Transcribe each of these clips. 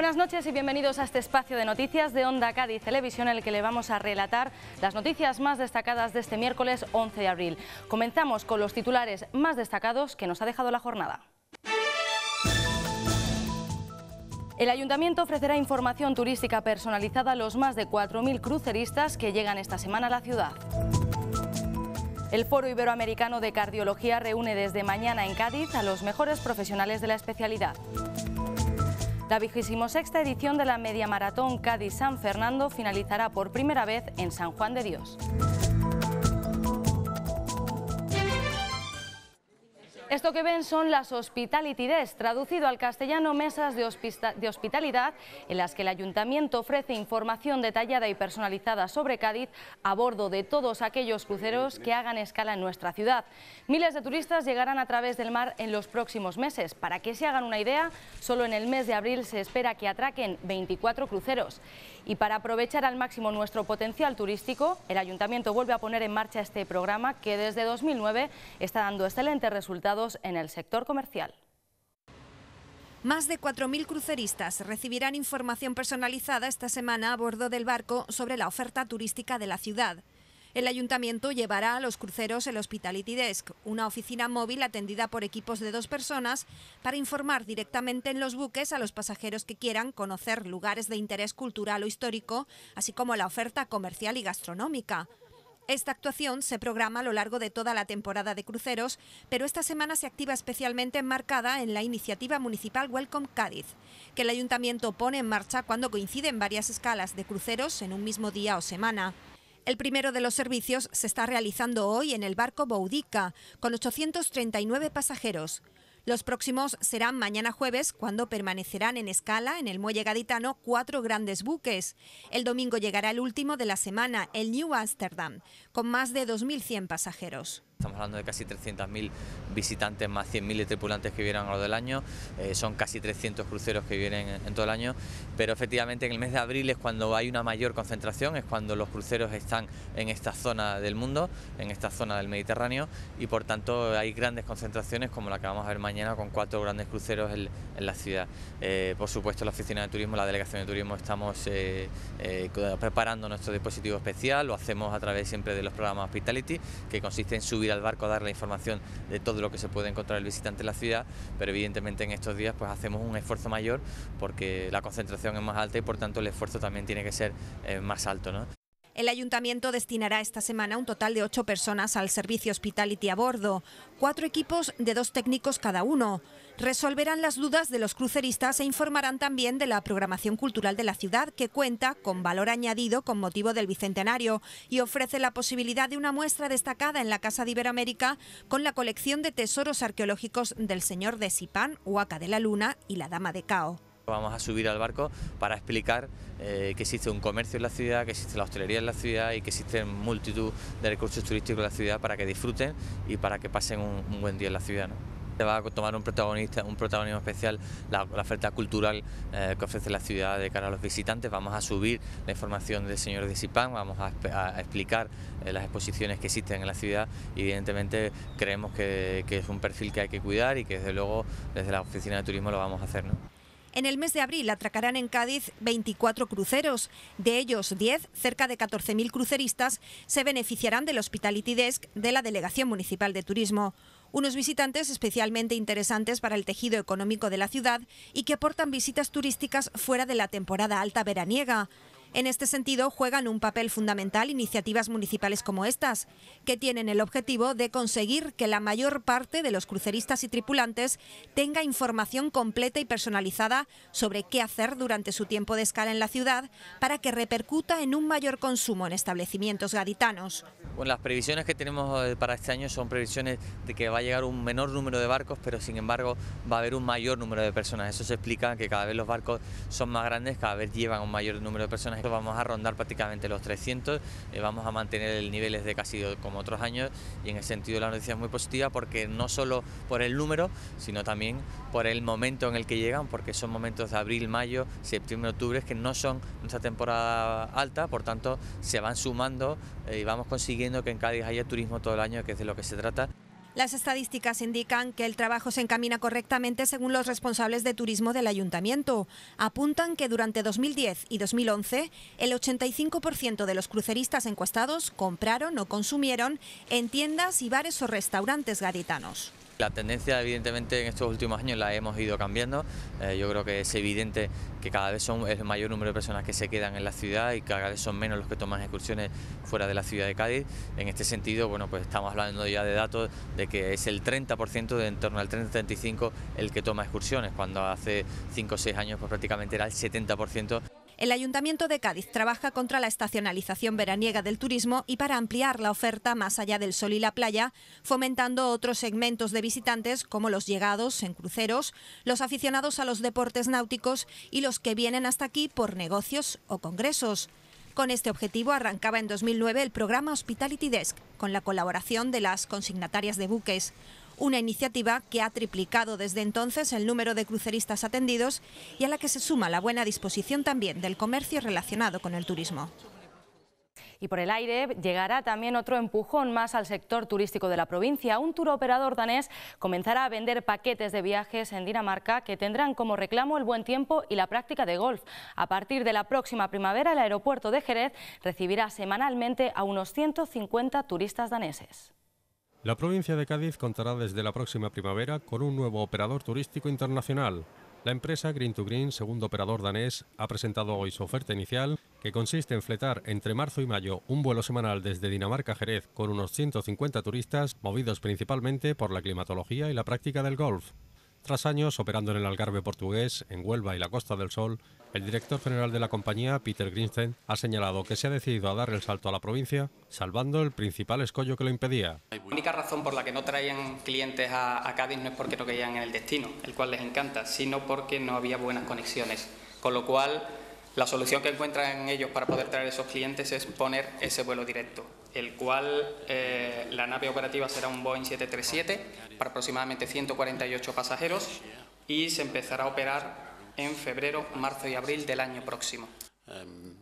Buenas noches y bienvenidos a este espacio de noticias de Onda Cádiz Televisión, en el que le vamos a relatar las noticias más destacadas de este miércoles 11 de abril. Comenzamos con los titulares más destacados que nos ha dejado la jornada. El Ayuntamiento ofrecerá información turística personalizada a los más de 4.000 cruceristas que llegan esta semana a la ciudad. El Foro Iberoamericano de Cardiología reúne desde mañana en Cádiz a los mejores profesionales de la especialidad. La sexta edición de la Media Maratón Cádiz-San Fernando finalizará por primera vez en San Juan de Dios. Esto que ven son las hospitalidades, traducido al castellano mesas de, de hospitalidad, en las que el ayuntamiento ofrece información detallada y personalizada sobre Cádiz a bordo de todos aquellos cruceros que hagan escala en nuestra ciudad. Miles de turistas llegarán a través del mar en los próximos meses. Para que se hagan una idea, solo en el mes de abril se espera que atraquen 24 cruceros. Y para aprovechar al máximo nuestro potencial turístico, el ayuntamiento vuelve a poner en marcha este programa que desde 2009 está dando excelentes resultados en el sector comercial. Más de 4.000 cruceristas recibirán información personalizada esta semana a bordo del barco sobre la oferta turística de la ciudad. El ayuntamiento llevará a los cruceros el Hospitality Desk, una oficina móvil atendida por equipos de dos personas para informar directamente en los buques a los pasajeros que quieran conocer lugares de interés cultural o histórico, así como la oferta comercial y gastronómica. Esta actuación se programa a lo largo de toda la temporada de cruceros, pero esta semana se activa especialmente enmarcada en la iniciativa municipal Welcome Cádiz, que el ayuntamiento pone en marcha cuando coinciden varias escalas de cruceros en un mismo día o semana. El primero de los servicios se está realizando hoy en el barco Boudica, con 839 pasajeros. Los próximos serán mañana jueves, cuando permanecerán en escala en el muelle gaditano cuatro grandes buques. El domingo llegará el último de la semana, el New Amsterdam, con más de 2.100 pasajeros. Estamos hablando de casi 300.000 visitantes más 100.000 tripulantes que vienen a lo del año, eh, son casi 300 cruceros que vienen en, todo el año, pero efectivamente en el mes de abril es cuando hay una mayor concentración, es cuando los cruceros están en esta zona del mundo, en esta zona del Mediterráneo y por tanto hay grandes concentraciones como la que vamos a ver mañana con cuatro grandes cruceros en, la ciudad. Eh, por supuesto la Oficina de Turismo, la Delegación de Turismo estamos eh, preparando nuestro dispositivo especial, lo hacemos a través siempre de los programas Hospitality que consiste en subir al barco dar la información de todo lo que se puede encontrar el visitante en la ciudad, pero evidentemente en estos días pues hacemos un esfuerzo mayor porque la concentración es más alta y por tanto el esfuerzo también tiene que ser eh, más alto. El ayuntamiento destinará esta semana un total de ocho personas al servicio hospitality a bordo, cuatro equipos de dos técnicos cada uno. Resolverán las dudas de los cruceristas e informarán también de la programación cultural de la ciudad, que cuenta con valor añadido con motivo del Bicentenario y ofrece la posibilidad de una muestra destacada en la Casa de Iberoamérica con la colección de tesoros arqueológicos del señor de Sipán, Huaca de la Luna y la Dama de Cao vamos a subir al barco para explicar eh, que existe un comercio en la ciudad, que existe la hostelería en la ciudad y que existen multitud de recursos turísticos en la ciudad para que disfruten y para que pasen un, buen día en la ciudad. ¿no? va a tomar un protagonista, un protagonismo especial la, oferta cultural eh, que ofrece la ciudad de cara a los visitantes. Vamos a subir la información del señor de Sipán, vamos a, explicar eh, las exposiciones que existen en la ciudad y evidentemente creemos que, que, es un perfil que hay que cuidar y que desde luego desde la oficina de turismo lo vamos a hacer. ¿no? En el mes de abril atracarán en Cádiz 24 cruceros. De ellos, 10, cerca de 14.000 cruceristas, se beneficiarán del Hospitality Desk de la Delegación Municipal de Turismo unos visitantes especialmente interesantes para el tejido económico de la ciudad y que aportan visitas turísticas fuera de la temporada alta veraniega. En este sentido, juegan un papel fundamental iniciativas municipales como estas, que tienen el objetivo de conseguir que la mayor parte de los cruceristas y tripulantes tenga información completa y personalizada sobre qué hacer durante su tiempo de escala en la ciudad para que repercuta en un mayor consumo en establecimientos gaditanos. las previsiones que tenemos eh, para este año son previsiones de que va a llegar un menor número de barcos, pero sin embargo va a haber un mayor número de personas. Eso se explica que cada vez los barcos son más grandes, cada vez llevan un mayor número de personas Vamos a rondar prácticamente los 300, eh, vamos a mantener el nivel de casi como otros años y en ese sentido la noticia es muy positiva porque no solo por el número, sino también por el momento en el que llegan, porque son momentos de abril, mayo, septiembre, octubre, que no son nuestra temporada alta, por tanto se van sumando eh, y vamos consiguiendo que en Cádiz haya turismo todo el año, que es de lo que se trata. Las estadísticas indican que el trabajo se encamina correctamente según los responsables de turismo del ayuntamiento. Apuntan que durante 2010 y 2011 el 85% de los cruceristas encuestados compraron o consumieron en tiendas y bares o restaurantes gaditanos. La tendencia, evidentemente, en estos últimos años la hemos ido cambiando. Eh, yo creo que es evidente que cada vez son el mayor número de personas que se quedan en la ciudad y cada vez son menos los que toman excursiones fuera de la ciudad de Cádiz. En este sentido, bueno, pues estamos hablando ya de datos de que es el 30%, de en torno al 30-35% el que toma excursiones, cuando hace 5 o 6 años pues prácticamente era el 70%. El Ayuntamiento de Cádiz trabaja contra la estacionalización veraniega del turismo y para ampliar la oferta más allá del sol y la playa, fomentando otros segmentos de visitantes como los llegados en cruceros, los aficionados a los deportes náuticos y los que vienen hasta aquí por negocios o congresos. Con este objetivo arrancaba en 2009 el programa Hospitality Desk, con la colaboración de las consignatarias de buques una iniciativa que ha triplicado desde entonces el número de cruceristas atendidos y a la que se suma la buena disposición también del comercio relacionado con el turismo. Y por el aire llegará también otro empujón más al sector turístico de la provincia. Un tour operador danés comenzará a vender paquetes de viajes en Dinamarca que tendrán como reclamo el buen tiempo y la práctica de golf. A partir de la próxima primavera, el aeropuerto de Jerez recibirá semanalmente a unos 150 turistas daneses. La provincia de Cádiz contará desde la próxima primavera con un nuevo operador turístico internacional. La empresa Green to Green, segundo operador danés, ha presentado hoy su oferta inicial, que consiste en fletar entre marzo y mayo un vuelo semanal desde Dinamarca a Jerez con unos 150 turistas, movidos principalmente por la climatología y la práctica del golf. Tras años operando en el Algarve portugués, en Huelva y la Costa del Sol, el director general de la compañía, Peter Grinstein, ha señalado que se ha decidido a dar el salto a la provincia, salvando el principal escollo que lo impedía. La única razón por la que no traían clientes a, Cádiz no es porque no querían en el destino, el cual les encanta, sino porque no había buenas conexiones. Con lo cual, la solución que encuentran ellos para poder traer esos clientes es poner ese vuelo directo el cual eh, la nave operativa será un Boeing 737 para aproximadamente 148 pasajeros y se empezará a operar en febrero, marzo y abril del año próximo. Um,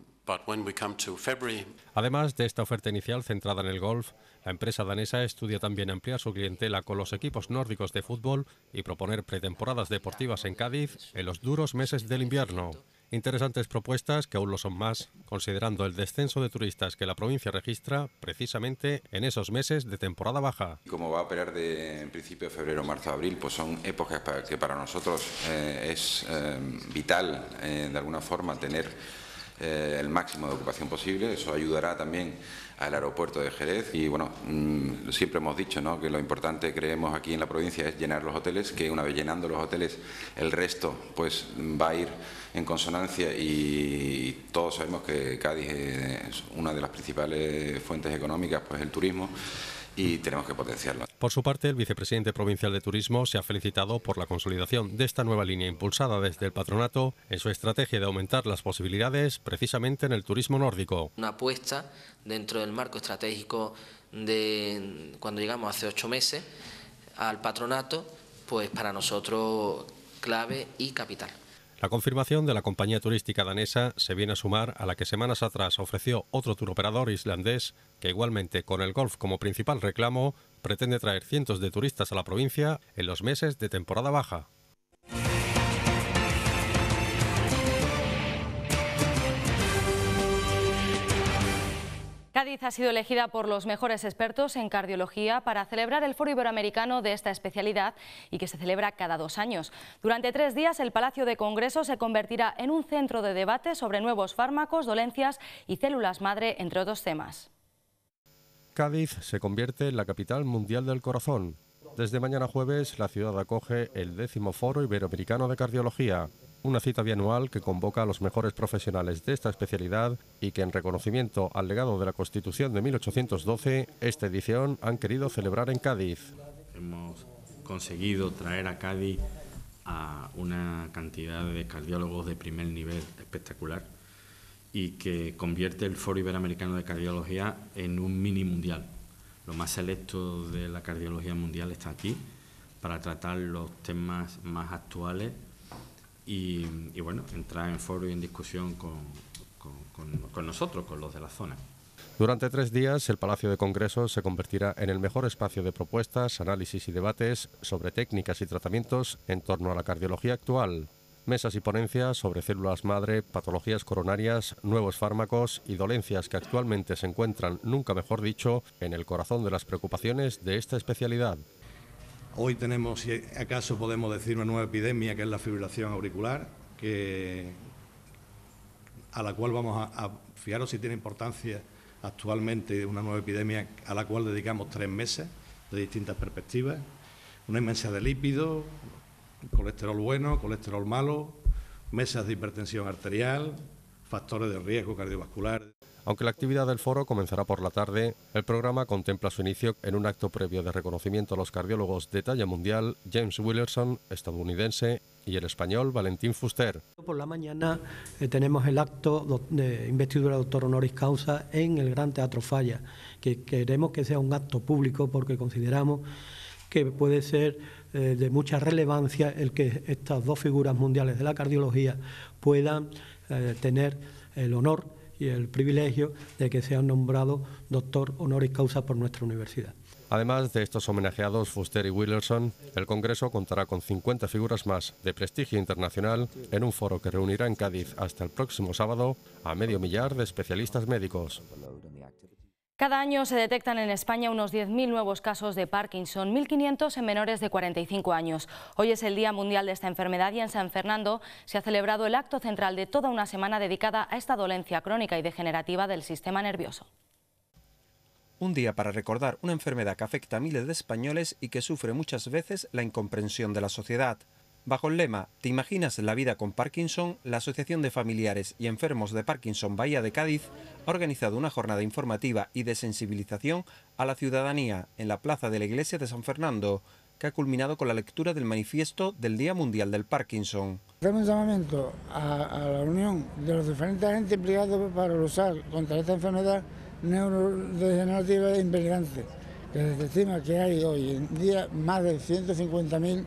Además de esta oferta inicial centrada en el golf, la empresa danesa estudia también ampliar su clientela con los equipos nórdicos de fútbol y proponer pretemporadas deportivas en Cádiz en los duros meses del invierno. Interesantes propuestas, que aún lo son más, considerando el descenso de turistas que la provincia registra precisamente en esos meses de temporada baja. Como va a operar de principio de febrero, marzo, abril, pues son épocas que para nosotros eh, es eh, vital, eh, de alguna forma, tener el máximo de ocupación posible. Eso ayudará también al aeropuerto de Jerez. Y bueno, mm, siempre hemos dicho ¿no? que lo importante creemos aquí en la provincia es llenar los hoteles, que una vez llenando los hoteles el resto pues va a ir en consonancia y todos sabemos que Cádiz es una de las principales fuentes económicas, pues el turismo y tenemos que potenciarlo. Por su parte, el vicepresidente provincial de Turismo se ha felicitado por la consolidación de esta nueva línea impulsada desde el patronato en su estrategia de aumentar las posibilidades precisamente en el turismo nórdico. Una apuesta dentro del marco estratégico de cuando llegamos hace ocho meses al patronato, pues para nosotros clave y capital. La confirmación de la compañía turística danesa se viene a sumar a la que semanas atrás ofreció otro turoperador islandés que igualmente con el golf como principal reclamo pretende traer cientos de turistas a la provincia en los meses de temporada baja. Cádiz ha sido elegida por los mejores expertos en cardiología para celebrar el Foro Iberoamericano de esta especialidad y que se celebra cada dos años. Durante tres días el Palacio de Congreso se convertirá en un centro de debate sobre nuevos fármacos, dolencias y células madre, entre otros temas. Cádiz se convierte en la capital mundial del corazón. Desde mañana jueves la ciudad acoge el décimo Foro Iberoamericano de Cardiología, una cita bianual que convoca a los mejores profesionales de esta especialidad y que en reconocimiento al legado de la Constitución de 1812, esta edición han querido celebrar en Cádiz. Hemos conseguido traer a Cádiz a una cantidad de cardiólogos de primer nivel espectacular y que convierte el Foro Iberoamericano de Cardiología en un mini mundial. Lo más selecto de la cardiología mundial está aquí para tratar los temas más actuales y, bueno, entrar en foro y en discusión con, con nosotros, con los de la zona. Durante tres días, el Palacio de Congresos se convertirá en el mejor espacio de propuestas, análisis y debates sobre técnicas y tratamientos en torno a la cardiología actual. Mesas y ponencias sobre células madre, patologías coronarias, nuevos fármacos y dolencias que actualmente se encuentran, nunca mejor dicho, en el corazón de las preocupaciones de esta especialidad. Hoy tenemos, si acaso podemos decir, una nueva epidemia que es la fibrilación auricular, que, a la cual vamos a, a, fijaros si tiene importancia actualmente una nueva epidemia a la cual dedicamos tres meses de distintas perspectivas, una inmensa de lípidos, colesterol bueno, colesterol malo, mesas de hipertensión arterial, factores de riesgo cardiovascular. Aunque la actividad del foro comenzará por la tarde, el programa contempla su inicio en un acto previo de reconocimiento a los cardiólogos de talla mundial James Willerson, estadounidense, y el español Valentín Fuster. Por la mañana eh, tenemos el acto de investidura del doctor honoris causa en el Gran Teatro Falla, que queremos que sea un acto público porque consideramos que puede ser eh, de mucha relevancia el que estas dos figuras mundiales de la cardiología puedan eh, tener el honor y el privilegio de que sean nombrado doctor honoris causa por nuestra universidad. Además de estos homenajeados Fuster y Willerson, el Congreso contará con 50 figuras más de prestigio internacional en un foro que reunirá en Cádiz hasta el próximo sábado a medio millar de especialistas médicos. Cada año se detectan en España unos 10.000 nuevos casos de Parkinson, 1.500 en menores de 45 años. Hoy es el Día Mundial de esta enfermedad y en San Fernando se ha celebrado el acto central de toda una semana dedicada a esta dolencia crónica y degenerativa del sistema nervioso. Un día para recordar una enfermedad que afecta a miles de españoles y que sufre muchas veces la incomprensión de la sociedad. Bajo el lema ¿Te imaginas la vida con Parkinson? La Asociación de Familiares y Enfermos de Parkinson Bahía de Cádiz ha organizado una jornada informativa y de sensibilización a la ciudadanía en la Plaza de la Iglesia de San Fernando, que ha culminado con la lectura del manifiesto del Día Mundial del Parkinson. Hacemos un llamamiento a, la unión de los diferentes agentes implicados para luchar contra esta enfermedad neurodegenerativa e invalidante, que se estima que hay hoy en día más de 150.000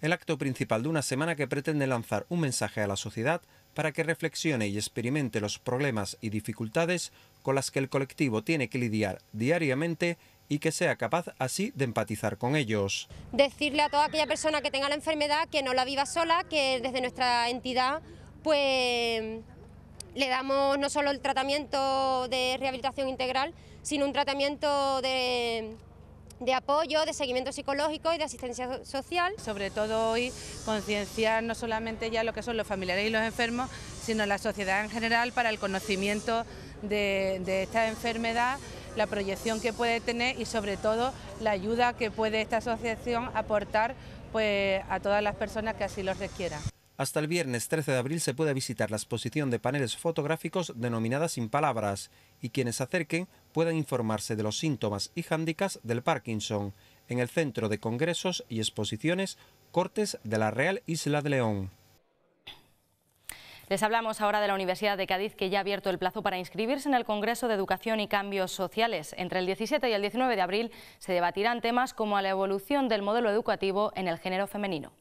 el acto principal de una semana que pretende lanzar un mensaje a la sociedad para que reflexione y experimente los problemas y dificultades con las que el colectivo tiene que lidiar diariamente y que sea capaz así de empatizar con ellos. Decirle a toda aquella persona que tenga la enfermedad que no la viva sola, que desde nuestra entidad pues le damos no solo el tratamiento de rehabilitación integral, sino un tratamiento de de apoyo, de seguimiento psicológico y de asistencia social. Sobre todo hoy concienciar no solamente ya lo que son los familiares y los enfermos, sino la sociedad en general para el conocimiento de, esta enfermedad la proyección que puede tener y sobre todo la ayuda que puede esta asociación aportar pues, a todas las personas que así lo requieran. Hasta el viernes 13 de abril se puede visitar la exposición de paneles fotográficos denominada Sin Palabras y quienes se acerquen puedan informarse de los síntomas y hándicas del Parkinson en el Centro de Congresos y Exposiciones Cortes de la Real Isla de León. Les hablamos ahora de la Universidad de Cádiz, que ya ha abierto el plazo para inscribirse en el Congreso de Educación y Cambios Sociales. Entre el 17 y el 19 de abril se debatirán temas como la evolución del modelo educativo en el género femenino.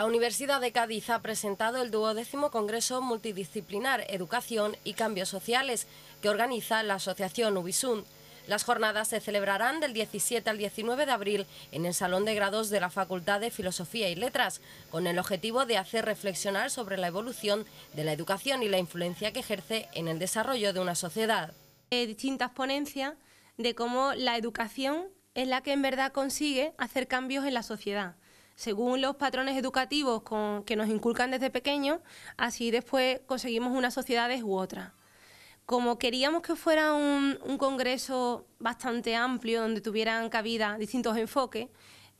La Universidad de Cádiz ha presentado el duodécimo Congreso Multidisciplinar Educación y Cambios Sociales que organiza la Asociación Ubisun. Las jornadas se celebrarán del 17 al 19 de abril en el Salón de Grados de la Facultad de Filosofía y Letras, con el objetivo de hacer reflexionar sobre la evolución de la educación y la influencia que ejerce en el desarrollo de una sociedad. distintas ponencias de cómo la educación es la que en verdad consigue hacer cambios en la sociedad según los patrones educativos que nos inculcan desde pequeños, así después conseguimos unas sociedades u otras. Como queríamos que fuera un congreso bastante amplio, donde tuvieran cabida distintos enfoques,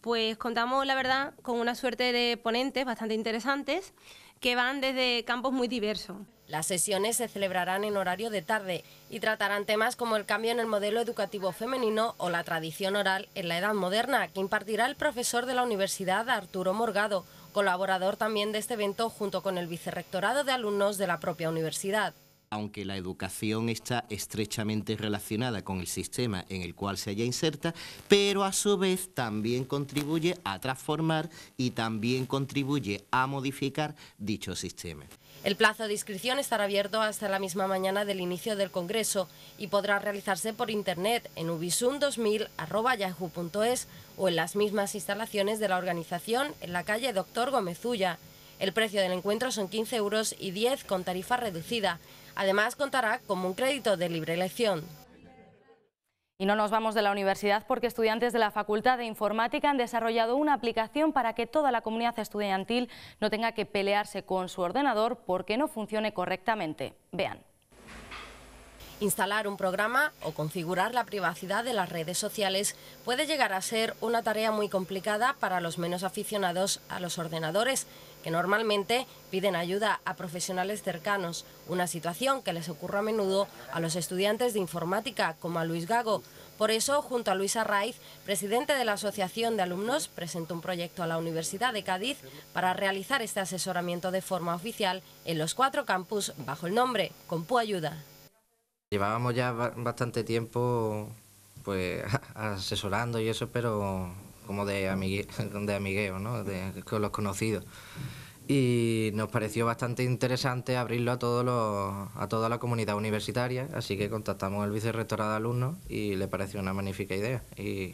pues contamos, la verdad, con una suerte de ponentes bastante interesantes que van desde campos muy diversos. Las sesiones se celebrarán en horario de tarde y tratarán temas como el cambio en el modelo educativo femenino o la tradición oral en la edad moderna, que impartirá el profesor de la Universidad Arturo Morgado, colaborador también de este evento junto con el vicerrectorado de alumnos de la propia universidad aunque la educación está estrechamente relacionada con el sistema en el cual se haya inserta, pero a su vez también contribuye a transformar y también contribuye a modificar dicho sistema. El plazo de inscripción estará abierto hasta la misma mañana del inicio del Congreso y podrá realizarse por Internet en ubisun2000.yahoo.es o en las mismas instalaciones de la organización en la calle Doctor Gómezulla. El precio del encuentro son 15 euros y 10 con tarifa reducida. Además, contará con un crédito de libre elección. Y no nos vamos de la universidad porque estudiantes de la Facultad de Informática han desarrollado una aplicación para que toda la comunidad estudiantil no tenga que pelearse con su ordenador porque no funcione correctamente. Vean. Instalar un programa o configurar la privacidad de las redes sociales puede llegar a ser una tarea muy complicada para los menos aficionados a los ordenadores, que normalmente piden ayuda a profesionales cercanos, una situación que les ocurre a menudo a los estudiantes de informática como a Luis Gago. Por eso, junto a Luisa Raiz... presidente de la Asociación de Alumnos, presentó un proyecto a la Universidad de Cádiz para realizar este asesoramiento de forma oficial en los cuatro campus bajo el nombre Compu Ayuda. Llevábamos ya bastante tiempo pues asesorando y eso, pero como de, amigue, de amigueo, ¿no? De, con los conocidos. Y nos pareció bastante interesante abrirlo a, todos a toda la comunidad universitaria, así que contactamos al vicerrectorado de alumnos y le pareció una magnífica idea. Y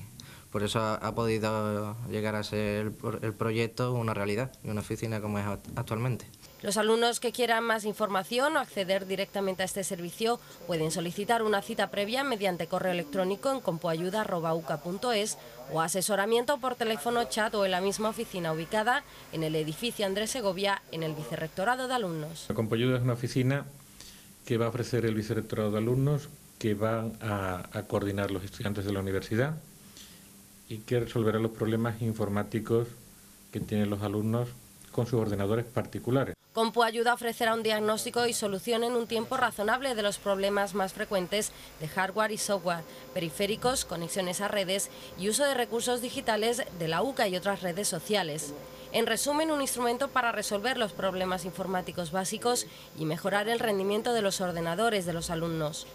por eso ha, podido llegar a ser el, el proyecto una realidad y una oficina como es actualmente. Los alumnos que quieran más información o acceder directamente a este servicio pueden solicitar una cita previa mediante correo electrónico en compoayuda.uca.es o asesoramiento por teléfono chat o en la misma oficina ubicada en el edificio Andrés Segovia en el Vicerrectorado de Alumnos. La Compoayuda es una oficina que va a ofrecer el Vicerrectorado de Alumnos, que van a coordinar los estudiantes de la universidad y que resolverá los problemas informáticos que tienen los alumnos con sus ordenadores particulares. Compu ayuda ofrecer un diagnóstico y solución en un tiempo razonable de los problemas más frecuentes de hardware y software, periféricos, conexiones a redes y uso de recursos digitales de la UCA y otras redes sociales. En resumen, un instrumento para resolver los problemas informáticos básicos y mejorar el rendimiento de los ordenadores de los alumnos.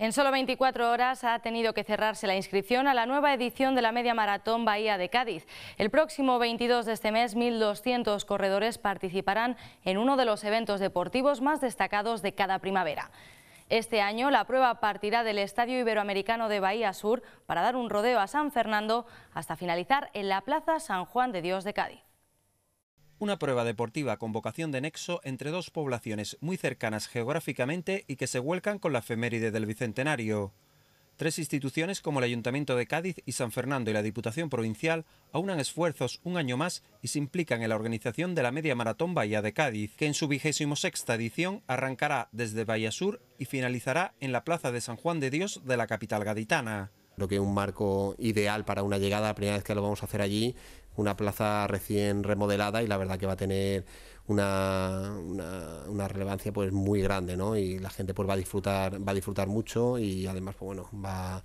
En solo 24 horas ha tenido que cerrarse la inscripción a la nueva edición de la media maratón Bahía de Cádiz. El próximo 22 de este mes, 1.200 corredores participarán en uno de los eventos deportivos más destacados de cada primavera. Este año la prueba partirá del Estadio Iberoamericano de Bahía Sur para dar un rodeo a San Fernando hasta finalizar en la Plaza San Juan de Dios de Cádiz una prueba deportiva con vocación de nexo entre dos poblaciones muy cercanas geográficamente y que se vuelcan con la efeméride del Bicentenario. Tres instituciones como el Ayuntamiento de Cádiz y San Fernando y la Diputación Provincial aunan esfuerzos un año más y se implican en la organización de la Media Maratón Bahía de Cádiz, que en su vigésimo sexta edición arrancará desde Bahía Sur... y finalizará en la Plaza de San Juan de Dios de la capital gaditana. lo que es un marco ideal para una llegada, primera vez que lo vamos a hacer allí, una plaza recién remodelada y la verdad que va a tener una, una, relevancia pues muy grande, ¿no? Y la gente pues va a disfrutar, va a disfrutar mucho y además, pues bueno, va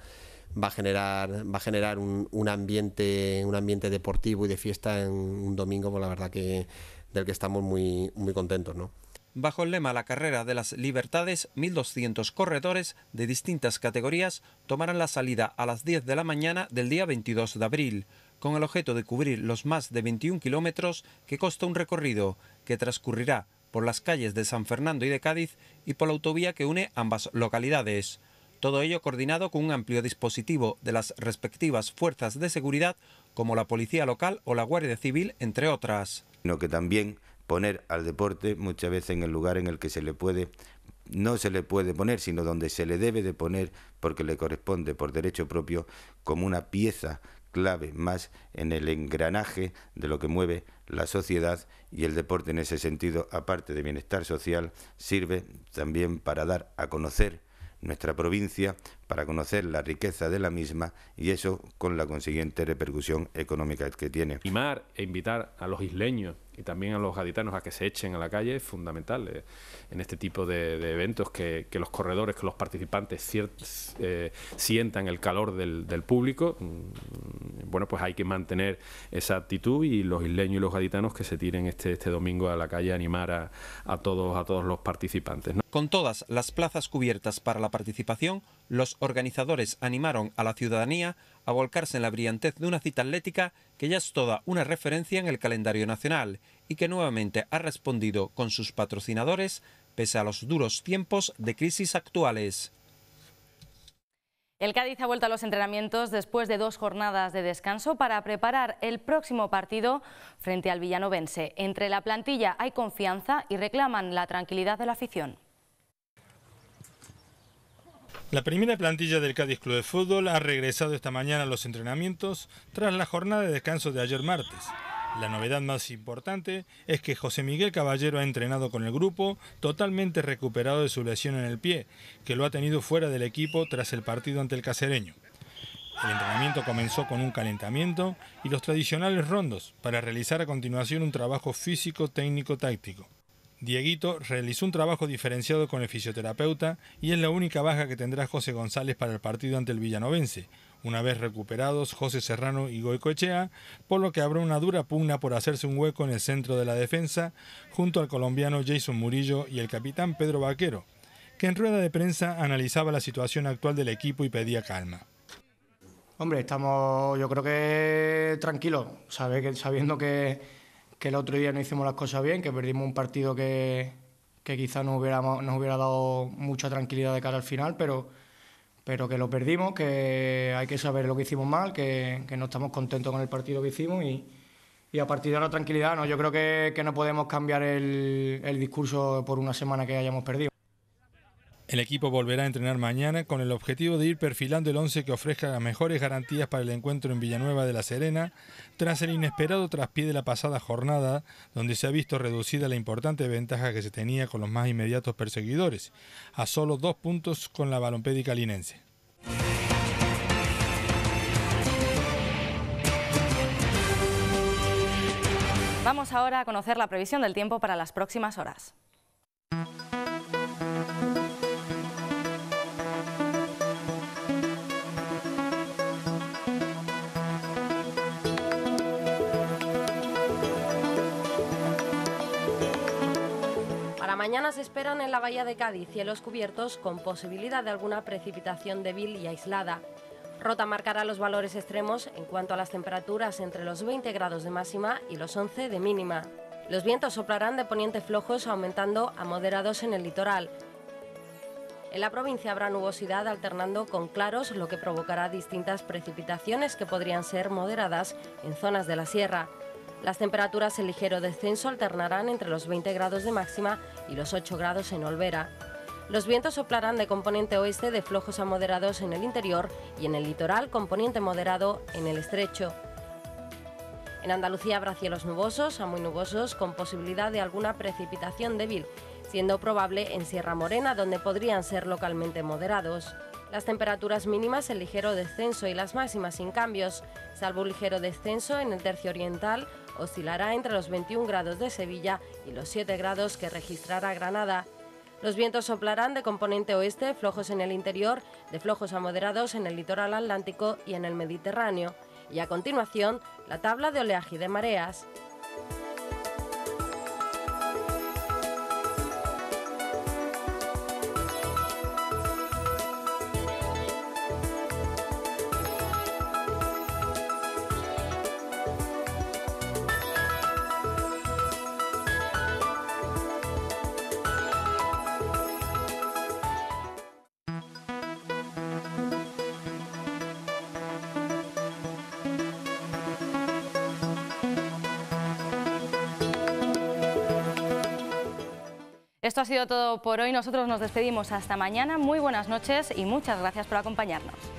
va a generar va a generar un, ambiente un ambiente deportivo y de fiesta en un domingo pues la verdad que del que estamos muy muy contentos no Bajo el lema La carrera de las libertades, 1.200 corredores de distintas categorías tomarán la salida a las 10 de la mañana del día 22 de abril con el objeto de cubrir los más de 21 kilómetros que consta un recorrido que transcurrirá por las calles de San Fernando y de Cádiz y por la autovía que une ambas localidades. Todo ello coordinado con un amplio dispositivo de las respectivas fuerzas de seguridad como la Policía Local o la Guardia Civil, entre otras. Sino que también poner al deporte muchas veces en el lugar en el que se le puede no se le puede poner, sino donde se le debe de poner, porque le corresponde por derecho propio, como una pieza clave más en el engranaje de lo que mueve la sociedad y el deporte en ese sentido, aparte de bienestar social, sirve también para dar a conocer nuestra provincia, para conocer la riqueza de la misma y eso con la consiguiente repercusión económica que tiene. "...animar e invitar a los isleños y también a los gaditanos a que se echen a la calle es fundamental eh, en este tipo de, eventos, que, los corredores, que los participantes eh, sientan el calor del, público. Mm, bueno, pues hay que mantener esa actitud y los isleños y los gaditanos que se tiren este, este domingo a la calle a animar a, a todos, a todos los participantes. Con todas las plazas cubiertas para la participación, los organizadores animaron a la ciudadanía a volcarse en la brillantez de una cita atlética que ya es toda una referencia en el calendario nacional y que nuevamente ha respondido con sus patrocinadores pese a los duros tiempos de crisis actuales. El Cádiz ha vuelto a los entrenamientos después de dos jornadas de descanso para preparar el próximo partido frente al Villanovense. Entre la plantilla hay confianza y reclaman la tranquilidad de la afición. La primera plantilla del Cádiz Club de Fútbol ha regresado esta mañana a los entrenamientos tras la jornada de descanso de ayer martes. La novedad más importante es que José Miguel Caballero ha entrenado con el grupo totalmente recuperado de su lesión en el pie, que lo ha tenido fuera del equipo tras el partido ante el casereño. El entrenamiento comenzó con un calentamiento y los tradicionales rondos para realizar a continuación un trabajo físico, técnico, táctico. Dieguito realizó un trabajo diferenciado con el fisioterapeuta y es la única baja que tendrá José González para el partido ante el Villanovense, una vez recuperados José Serrano y Goicoechea, por lo que habrá una dura pugna por hacerse un hueco en el centro de la defensa junto al colombiano Jason Murillo y el capitán Pedro Vaquero, que en rueda de prensa analizaba la situación actual del equipo y pedía calma. Hombre, estamos yo creo que tranquilos, sabiendo que que el otro día no hicimos las cosas bien, que perdimos un partido que, que quizá nos hubiera, nos hubiera dado mucha tranquilidad de cara al final, pero, pero que lo perdimos, que hay que saber lo que hicimos mal, que, no estamos contentos con el partido que hicimos y, a partir de la tranquilidad, no, yo creo que, no podemos cambiar el discurso por una semana que hayamos perdido. El equipo volverá a entrenar mañana con el objetivo de ir perfilando el 11 que ofrezca las mejores garantías para el encuentro en Villanueva de la Serena, tras el inesperado traspié de la pasada jornada, donde se ha visto reducida la importante ventaja que se tenía con los más inmediatos perseguidores, a solo dos puntos con la balompédica linense. Vamos ahora a conocer la previsión del tiempo para las próximas horas. mañana se esperan en la bahía de Cádiz cielos cubiertos con posibilidad de alguna precipitación débil y aislada. Rota marcará los valores extremos en cuanto a las temperaturas entre los 20 grados de máxima y los 11 de mínima. Los vientos soplarán de poniente flojos aumentando a moderados en el litoral. En la provincia habrá nubosidad alternando con claros, lo que provocará distintas precipitaciones que podrían ser moderadas en zonas de la sierra. Las temperaturas en ligero descenso alternarán entre los 20 grados de máxima y los 8 grados en Olvera. Los vientos soplarán de componente oeste de flojos a moderados en el interior y en el litoral componente moderado en el estrecho. En Andalucía habrá cielos nubosos a muy nubosos con posibilidad de alguna precipitación débil, siendo probable en Sierra Morena donde podrían ser localmente moderados. Las temperaturas mínimas en ligero descenso y las máximas sin cambios, salvo un ligero descenso en el tercio oriental, oscilará entre los 21 grados de Sevilla y los 7 grados que registrará Granada. Los vientos soplarán de componente oeste, flojos en el interior, de flojos a moderados en el litoral atlántico y en el Mediterráneo. Y a continuación, la tabla de oleaje y de mareas. Esto ha sido todo por hoy. Nosotros nos despedimos hasta mañana. Muy buenas noches y muchas gracias por acompañarnos.